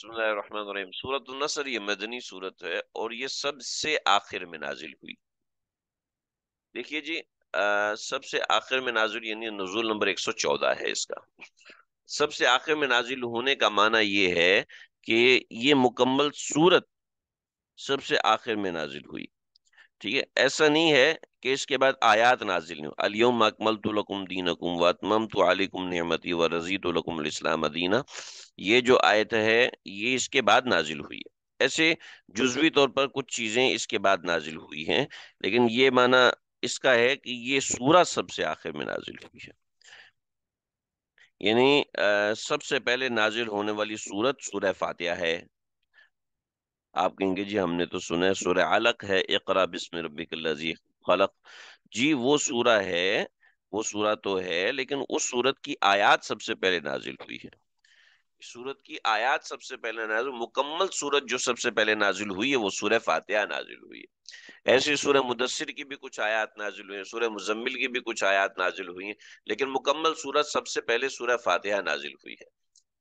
सूरत नसर ये मदनी सूरत है और ये सबसे आखिर में नाजिल हुई देखिए जी आ, सबसे आखिर में नाजिल यानी नजूल नंबर 114 है इसका सबसे आखिर में नाजिल होने का माना ये है कि ये मुकम्मल सूरत सबसे आखिर में नाजिल हुई ठीक है ऐसा नहीं है कि इसके बाद आयात नाजिल हूँ अलियम अकमल तुलकुम दीन अकुम वतमम तो आलिकुम नमती व रजी तुलकुमस्लाम दीना ये जो आयत है ये इसके बाद नाजिल हुई है ऐसे जुजवी तौर पर कुछ चीज़ें इसके बाद नाजिल हुई हैं लेकिन ये माना इसका है कि ये सूरा सबसे आखिर में नाजिल हुई है यानी सबसे पहले नाजिल होने वाली सूरत सूर्य फातिया है आप कहेंगे जी हमने तो सुना है सूर्य अलक है इकरा बिस्म रबिकल्लाजी खलक जी वो सूरा है वो सूरा तो है लेकिन उस सूरत की आयात सबसे पहले नाजिल हुई है सूरत की आयात सबसे पहले नाजिल मुकम्मल सूरत जो सबसे पहले नाजिल हुई है वो सूर्य फातिहा नाजिल हुई है ऐसे सूर्य मुदस्सिर की भी कुछ आयात नाजिल हुई है सूर्य मुजम्मिल की भी कुछ आयात नाजिल हुई है लेकिन मुकम्मल सूरत सबसे पहले सूर्य फातिहा नाजिल हुई है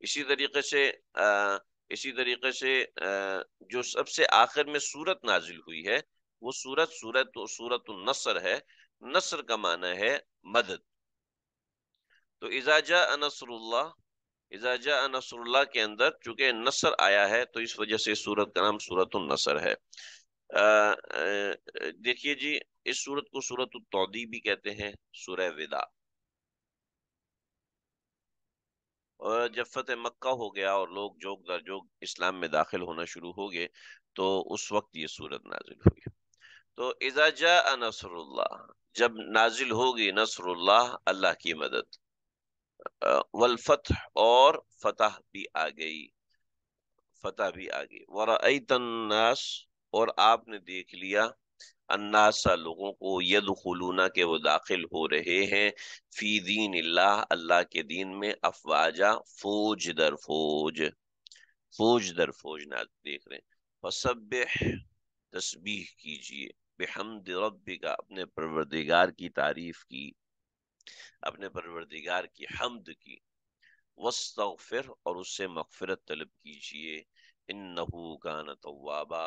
इसी तरीके से आ, इसी तरीके से आ, जो सबसे आखिर में सूरत नाजिल हुई है वो सूरत सूरत सूरत नसर है नसर का माना है मदद तो इजाजा अनसरुल्ला इजाजा अनसरुल्ला के अंदर चूंकि नसर आया है तो इस वजह से सूरत का नाम सूरत नसर है देखिए जी इस सूरत को सूरत तौदी भी कहते हैं सूरह विदा और जब फतेह मक्का हो गया और लोग जोग दर जोग इस्लाम में दाखिल होना शुरू हो गए तो उस वक्त ये सूरत नाजिल हुई तो इजाजा नसरुल्लाह जब नाजिल होगी नसरुल्लाह अल्लाह की मदद वलफत और फतह भी आ गई फतह भी आ गई वरई तन्नास और आपने देख लिया अन्नासा लोगों को यद खलूना के वो दाखिल हो रहे हैं फी दीन अल्लाह अल्लाह के दीन में अफवाजा फौज दर फौज फौज दर फौज ना देख रहे हैं फसब तस्बीह कीजिए बेहमद रबी का अपने परवरदिगार की तारीफ की अपने परवरदिगार की हमद की वस्त फिर और उससे मगफरत तलब कीजिए इन नहू गान तवाबा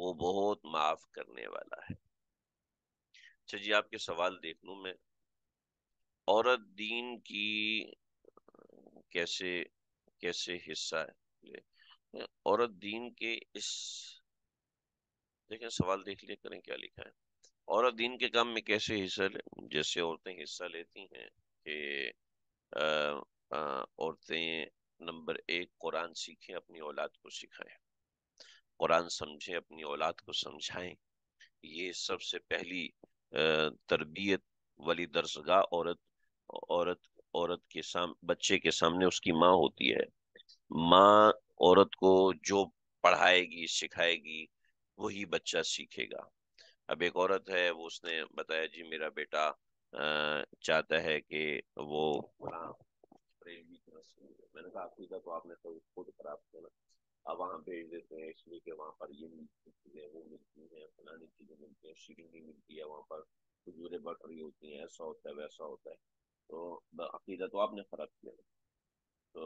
वो बहुत माफ़ करने वाला है अच्छा जी आपके सवाल देख लू मैं औरत दीन की कैसे कैसे हिस्सा है औरत दीन के इस देखें सवाल देख लिया करें क्या लिखा है औरत दिन के काम में कैसे हिस्सा ले जैसे औरतें हिस्सा लेती हैं कि औरतें नंबर एक कुरान सीखें अपनी औलाद को सिखाएं कुरान समझें अपनी औलाद को समझाएं ये सबसे पहली तरबियत वाली दरसगाह औरत औरत औरत के साम बच्चे के सामने उसकी माँ होती है माँ औरत को जो पढ़ाएगी सिखाएगी वही बच्चा सीखेगा अब एक औरत है वो उसने बताया जी मेरा बेटा चाहता है कि वो मैंने कहा अकीदा तो आपने तो खुद खराब किया ना अब वहाँ भेज देते हैं इसलिए कि वहाँ पर ये मिलती चीज़ें वो मिलती हैं फलानी चीज़ें मिलती हैं शिकंगी मिलती है वहाँ पर खजूरें बट रही होती हैं ऐसा होता है वैसा होता है तो अकीदा तो आपने खराब किया तो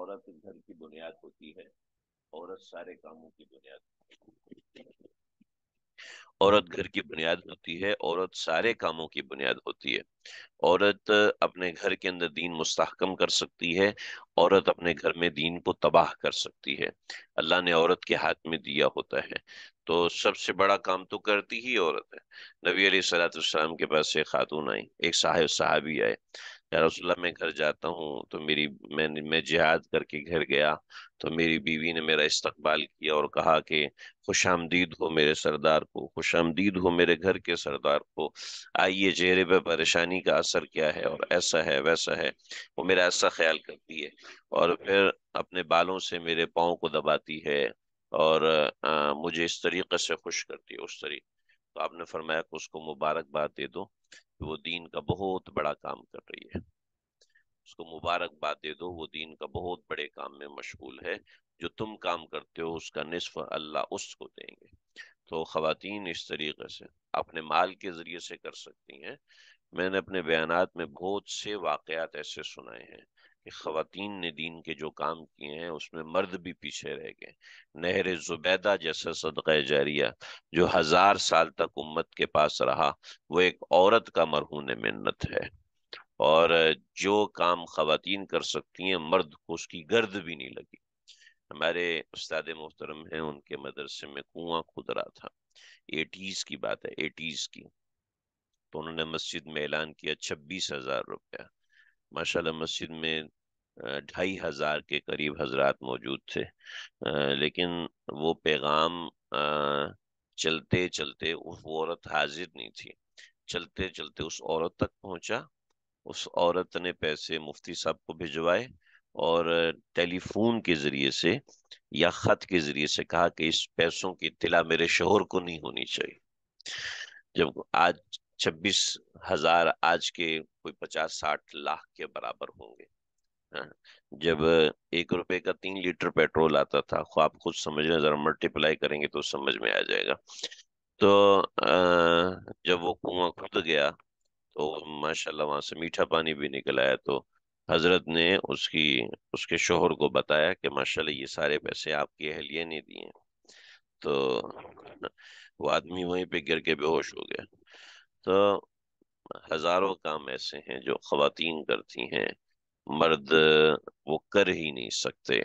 औरत घर की बुनियाद होती है औरत सारे कामों की बुनियाद औरत घर की बुनियाद होती है औरत सारे कामों की बुनियाद होती है औरत अपने घर के अंदर दीन मुस्तकम कर सकती है औरत अपने घर में दीन को तबाह कर सकती है अल्लाह ने औरत के हाथ में दिया होता है तो सबसे बड़ा काम तो करती ही औरत है नबी अली सलाम के पास एक खातून आई एक साहब साहबी आए या रसुल्ला मैं घर जाता हूँ तो मेरी मैं मैं जिहाद करके घर गया तो मेरी बीवी ने मेरा इस्तकबाल किया और कहा कि खुश आमदीद हो मेरे सरदार को खुश आमदीद हो मेरे घर के सरदार को आइए चेहरे पे परेशानी का असर क्या है और ऐसा है वैसा है वो मेरा ऐसा ख्याल करती है और फिर अपने बालों से मेरे पाँव को दबाती है और आ, मुझे इस तरीके से खुश करती है उस तरीके तो आपने फरमाया कि उसको मुबारकबाद दे दो कि वो दीन का बहुत बड़ा काम कर रही है उसको मुबारकबाद दे दो वो दीन का बहुत बड़े काम में मशगूल है जो तुम काम करते हो उसका निसफ अल्लाह उसको देंगे तो खातन इस तरीके से अपने माल के ज़रिए से कर सकती हैं मैंने अपने बयान में बहुत से वाक़ात ऐसे सुनाए हैं कि खातन ने दीन के जो काम किए हैं उसमें मर्द भी पीछे रह गए नहर जुबैदा जैसा सदक़ जारिया जो हज़ार साल तक उम्मत के पास रहा वो एक औरत का मरहून मन्नत है और जो काम खातन कर सकती हैं मर्द को उसकी गर्द भी नहीं लगी हमारे उस्ताद मोहतरम हैं उनके मदरसे में कुआ खुद रहा था एटीज़ की बात है एटीज़ की तो उन्होंने मस्जिद में ऐलान किया छब्बीस हज़ार रुपया माशाल्लाह मस्जिद में ढाई हज़ार के करीब हजरत मौजूद थे लेकिन वो पैगाम चलते चलते उस औरत हाजिर नहीं थी चलते चलते उस औरत तक पहुंचा उस औरत ने पैसे मुफ्ती साहब को भिजवाए और टेलीफोन के ज़रिए से या ख़त के ज़रिए से कहा कि इस पैसों की तिला मेरे शोहर को नहीं होनी चाहिए जब आज छब्बीस हजार आज के कोई पचास साठ लाख के बराबर होंगे हाँ, जब हाँ। एक रुपए का तीन लीटर पेट्रोल आता था आप खुद समझ रहे जरा मल्टीप्लाई करेंगे तो समझ में आ जाएगा तो जब वो कुआं खुद गया तो माशाल्लाह वहां से मीठा पानी भी निकल आया तो हजरत ने उसकी उसके शोहर को बताया कि माशाल्लाह ये सारे पैसे आपकी अहलिया ने दिए तो वो आदमी वहीं पे गिर के बेहोश हो गया तो हज़ारों काम ऐसे हैं जो खातन करती हैं मर्द वो कर ही नहीं सकते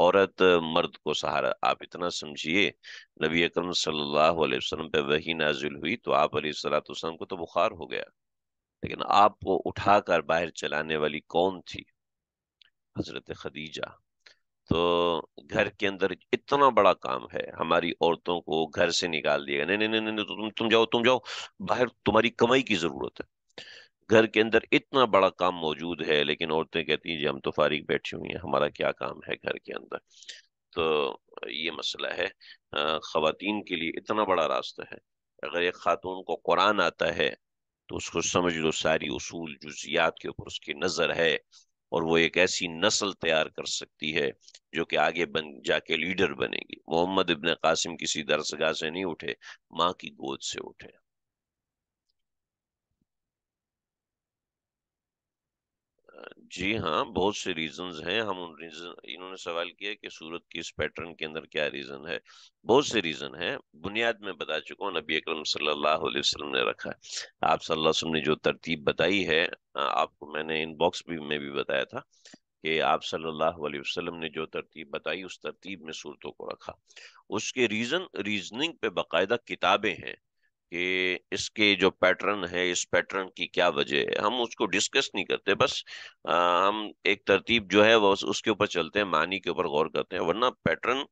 औरत मर्द को सहारा आप इतना समझिए नबी अकरम सल्लल्लाहु अलैहि वसल्लम पे वही नाजिल हुई तो आप सलाम को तो बुखार हो गया लेकिन आपको उठाकर बाहर चलाने वाली कौन थी हजरत खदीजा तो घर के अंदर इतना बड़ा काम है हमारी औरतों को घर से निकाल दिया नहीं नहीं नहीं नहीं तो तुम तुम जाओ तुम जाओ बाहर तुम्हारी कमाई की जरूरत है घर के अंदर इतना बड़ा काम मौजूद है लेकिन औरतें कहती हैं जी हम तो फारिग बैठी हुई हैं हमारा क्या काम है घर के अंदर तो ये मसला है खातन के लिए इतना बड़ा रास्ता है अगर एक खातून को कुरान आता है तो उसको समझ लो सारी उसूल जुजियात के ऊपर उसकी नज़र है और वो एक ऐसी नस्ल तैयार कर सकती है जो कि आगे बन जाके लीडर बनेगी मोहम्मद इबन कासिम किसी दरसगाह से नहीं उठे माँ की गोद से उठे जी हाँ बहुत से रीजंस हैं हम उन रीजन इन्होंने सवाल किया कि सूरत की इस पैटर्न के अंदर क्या रीजन है बहुत से रीजन हैं बुनियाद में बता चुका हूँ नबी अकरम सल्लल्लाहु अलैहि वसल्लम ने रखा है आप सल्लल्लाहु अलैहि वसल्लम ने जो तरतीब बताई है आपको मैंने इनबॉक्स भी में भी बताया था कि आप सल्लल्लाहु अलैहि वसल्लम ने जो तरतीब बताई उस तरतीब में सूरतों को रखा उसके रीज़न रीजनिंग पे बाकायदा किताबें हैं कि इसके जो पैटर्न है इस पैटर्न की क्या वजह है हम उसको डिस्कस नहीं करते बस आ, हम एक तरतीब जो है वो उसके ऊपर चलते हैं मानी के ऊपर गौर करते हैं वरना पैटर्न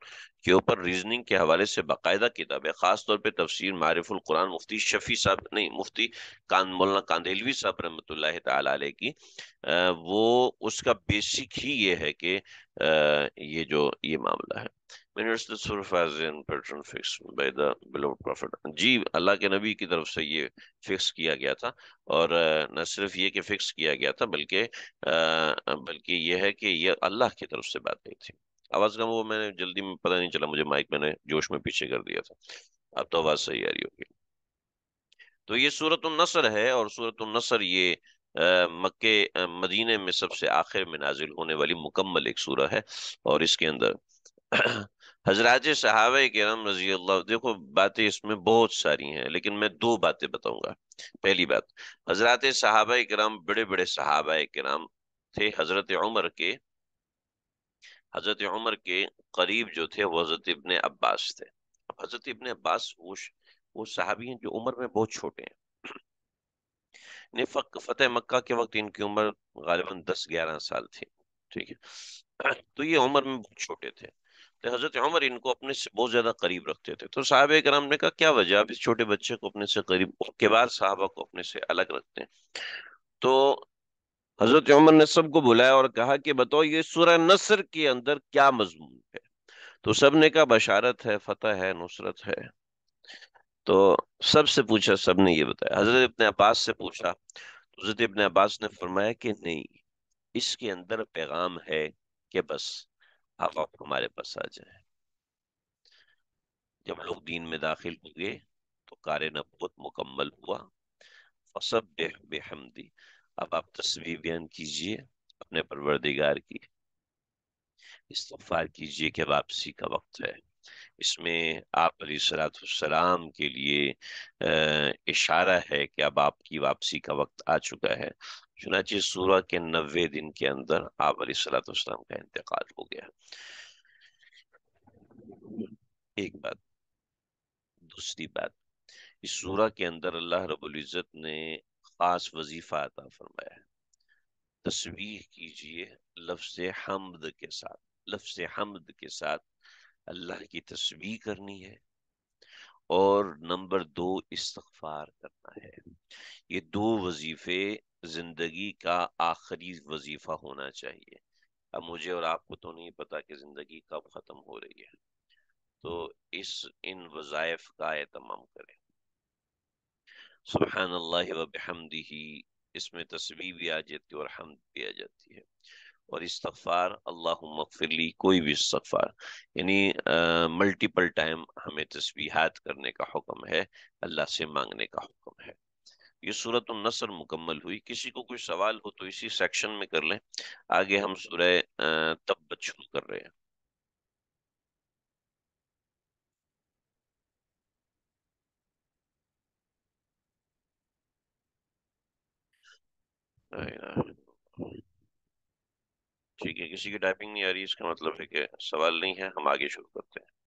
के ऊपर रीजनिंग के हवाले से बाकायदा किताब खास खासतौर पर तफसर मारफुल कुरान मुफ्ती शफी साहब नहीं मुफ्ती कान मौलाना कांदेलवी साहब रहमत ली वो उसका बेसिक ही ये है कि ये जो ये मामला है मिनट्स सर फैजन पैटर्न फिक्स बाय द बिलोड प्रॉफिट जी अल्लाह के नबी की तरफ से ये फिक्स किया गया था और न सिर्फ ये कि फिक्स किया गया था बल्कि बल्कि ये है कि ये अल्लाह की तरफ से बात नहीं थी आवाज़ कम वो मैंने जल्दी में पता नहीं चला मुझे माइक मैंने जोश में पीछे कर दिया था अब तो आवाज़ सही आ रही होगी तो ये सूरत नसर है और सूरत नसर ये मक्के मदीने में सबसे आखिर में नाजिल होने वाली मुकम्मल एक सूरह है और इसके अंदर हजरात सहाब करम रजी अल्लाह देखो बातें इसमें बहुत सारी हैं लेकिन मैं दो बातें बताऊंगा पहली बात हजरात के कराम बड़े बड़े के कराम थे हजरत उमर के हजरत उमर के करीब जो थे वो हजरत इबन अब्बास थे अब हजरत इबन अब्बास वो वो साहबी हैं जो उम्र में बहुत छोटे हैं फतेह मक्का के वक्त इनकी उम्र गालिबा दस ग्यारह साल थी ठीक है तो ये उम्र में बहुत छोटे थे तो हज़रत उमर इनको अपने से बहुत ज़्यादा करीब रखते थे तो साहब कराम ने कहा क्या वजह आप इस छोटे बच्चे को अपने से करीब केबार साहबा को अपने से अलग रखते हैं तो हज़रत उमर ने सबको बुलाया और कहा कि बताओ ये सुरह नसर के अंदर क्या मजमून है तो सब ने कहा बशारत है फतेह है नुसरत है तो सबसे पूछा सब ने ये बताया हज़रत इबन अब्बास से पूछा तो हज़रत इबन अब्बास ने फरमाया कि नहीं इसके अंदर पैगाम है कि बस आप आप हमारे पास आ जाए जब लोग दीन में दाखिल हुए तो कार नबूत मुकम्मल हुआ फसब बेहमदी अब आप तस्वीर बयान कीजिए अपने परवरदिगार की इस्तफार कीजिए कि वापसी का वक्त है इसमें आप सलाम के लिए इशारा है कि अब आपकी वापसी का वक्त आ चुका है चुनाचे सूरह के नबे दिन के अंदर आप अली सलाम का इंतकाल हो गया एक बात दूसरी बात इस सूरह के अंदर अल्लाह रबुल्ज़त ने ख़ास वजीफ़ा अता फरमाया है तस्वीर कीजिए लफ्ज़ हमद के साथ लफ्ज़ हमद के साथ अल्लाह की तस्वीर करनी है और नंबर दो इस्तफार करना है ये दो वजीफ़े ज़िंदगी का आखिरी वजीफ़ा होना चाहिए अब मुझे और आपको तो नहीं पता कि ज़िंदगी कब ख़त्म हो रही है तो इस इन वज़ायफ का एहतमाम करें सुबहान अल्लाह वबहमदी इसमें तस्वीर भी आ जाती है और हमद भी आ जाती है और इस्तफ़ार अल्लाह मगफिली कोई भी इस्तफ़ार यानी मल्टीपल टाइम हमें तस्बीहात करने का हुक्म है अल्लाह से मांगने का हुक्म है ये सूरत नसर मुकम्मल हुई किसी को कोई सवाल हो तो इसी सेक्शन में कर लें आगे हम सूरह तब शुरू कर रहे हैं ठीक है किसी की टाइपिंग नहीं आ रही इसका मतलब है कि सवाल नहीं है हम आगे शुरू करते हैं